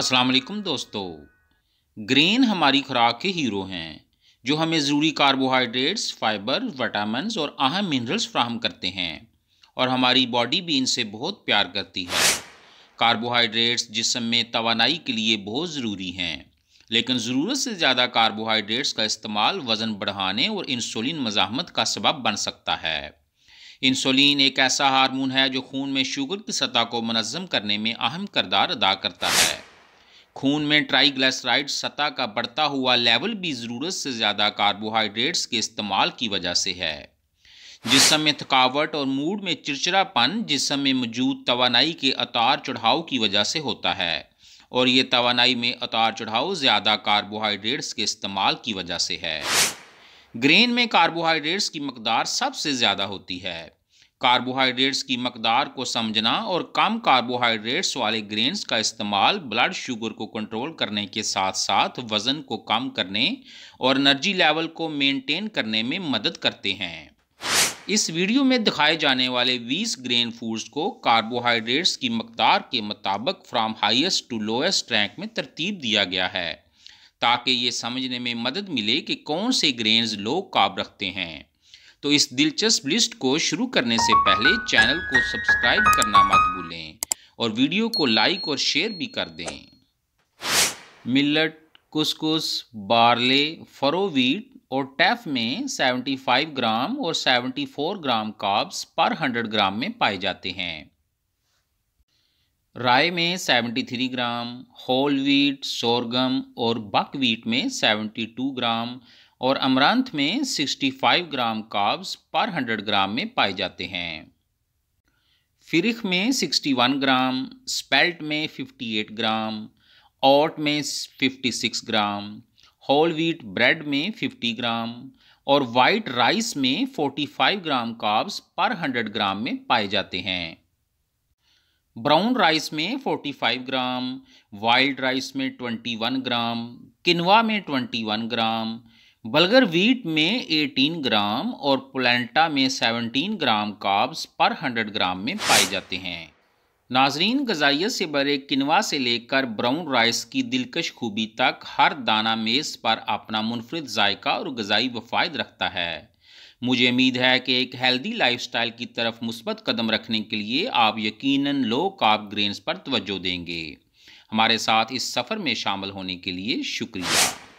अस्सलाम वालेकुम दोस्तों ग्रेन हमारी खुराक के हीरो हैं जो हमें ज़रूरी कार्बोहाइड्रेट्स फाइबर वटामिन और अहम मिनरल्स फ्राहम करते हैं और हमारी बॉडी भी इनसे बहुत प्यार करती है कार्बोहाइड्रेट्स जिसम में तोानाई के लिए बहुत ज़रूरी हैं लेकिन ज़रूरत से ज़्यादा कार्बोहाइड्रेट्स का इस्तेमाल वज़न बढ़ाने और इंसुलिन मजामत का सबब बन सकता है इंसुलिन एक ऐसा हार्मोन है जो खून में शुगर की सतह को मनज़म करने में अहम करदार अदा करता है खून में ट्राइग्लाइसराइड सतह का बढ़ता हुआ लेवल भी ज़रूरत से ज़्यादा कार्बोहाइड्रेट्स के इस्तेमाल की वजह से है जिसम में थकावट और मूड में चिड़चिड़ापन जिसम में मौजूद तोानाई के अतार चढ़ाव की वजह से होता है और ये तोानाई में अतार चढ़ाव ज़्यादा कार्बोहाइड्रेट्स के इस्तेमाल की वजह से है ग्रेन में कार्बोहाइड्रेट्स की मकदार सबसे ज़्यादा होती है कार्बोहाइड्रेट्स की मकदार को समझना और कम कार्बोहाइड्रेट्स वाले ग्रेन्स का इस्तेमाल ब्लड शुगर को कंट्रोल करने के साथ साथ वज़न को कम करने और एनर्जी लेवल को मेंटेन करने में मदद करते हैं इस वीडियो में दिखाए जाने वाले 20 ग्रेन फूड्स को कार्बोहाइड्रेट्स की मकदार के मुताबिक from highest to lowest rank में तरतीब दिया गया है ताकि ये समझने में मदद मिले कि कौन से ग्रेन्स लो काब रखते हैं तो इस दिलचस्प लिस्ट को शुरू करने से पहले चैनल को सब्सक्राइब करना मत भूलें और वीडियो को लाइक और शेयर भी कर दें मिलट कुसकुस बार्ले फरोवीट और टैफ में 75 ग्राम और 74 ग्राम काब्स पर 100 ग्राम में पाए जाते हैं राय में 73 ग्राम होल वीट सोरगम और बकवीट में 72 ग्राम और अमरान्थ में 65 ग्राम काब्स पर 100 ग्राम में पाए जाते हैं फिरिख में 61 ग्राम स्पेल्ट में 58 ग्राम ओट में 56 ग्राम होल व्हीट ब्रेड में 50 ग्राम और वाइट राइस में 45 ग्राम काब्स पर 100 ग्राम में पाए जाते हैं ब्राउन राइस में 45 ग्राम वाइल्ड राइस में 21 ग्राम किनवा में 21 ग्राम बल्गर व्हीट में 18 ग्राम और पोलेंटा में 17 ग्राम काब्स पर 100 ग्राम में पाए जाते हैं नाजरीन गजाइत से बड़े किनवा से लेकर ब्राउन राइस की दिलकश खूबी तक हर दाना मेज़ पर अपना मुनफरद जायका और गजाई वफायद रखता है मुझे उम्मीद है कि एक हेल्दी लाइफस्टाइल की तरफ मुस्बत कदम रखने के लिए आप यकीनन लो काप ग्रेन्स पर तवज्जो देंगे हमारे साथ इस सफ़र में शामिल होने के लिए शुक्रिया